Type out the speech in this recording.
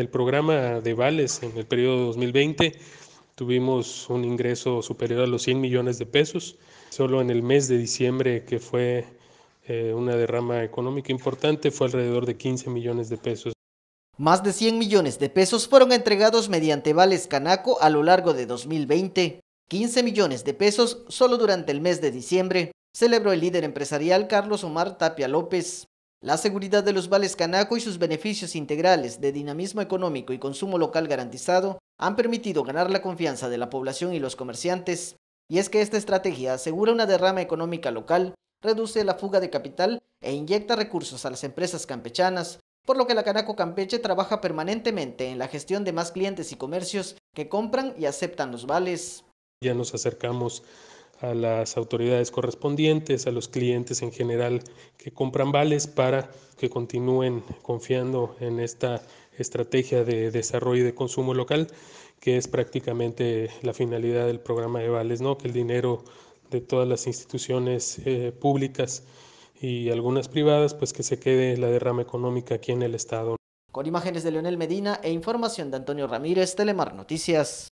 el programa de vales en el periodo 2020 tuvimos un ingreso superior a los 100 millones de pesos. Solo en el mes de diciembre, que fue eh, una derrama económica importante, fue alrededor de 15 millones de pesos. Más de 100 millones de pesos fueron entregados mediante vales Canaco a lo largo de 2020. 15 millones de pesos solo durante el mes de diciembre, celebró el líder empresarial Carlos Omar Tapia López. La seguridad de los vales Canaco y sus beneficios integrales de dinamismo económico y consumo local garantizado han permitido ganar la confianza de la población y los comerciantes, y es que esta estrategia asegura una derrama económica local, reduce la fuga de capital e inyecta recursos a las empresas campechanas, por lo que la Canaco Campeche trabaja permanentemente en la gestión de más clientes y comercios que compran y aceptan los vales. Ya nos acercamos a las autoridades correspondientes, a los clientes en general que compran vales para que continúen confiando en esta estrategia de desarrollo y de consumo local, que es prácticamente la finalidad del programa de vales, ¿no? que el dinero de todas las instituciones eh, públicas y algunas privadas, pues que se quede la derrama económica aquí en el Estado. Con imágenes de Leonel Medina e información de Antonio Ramírez, Telemar Noticias.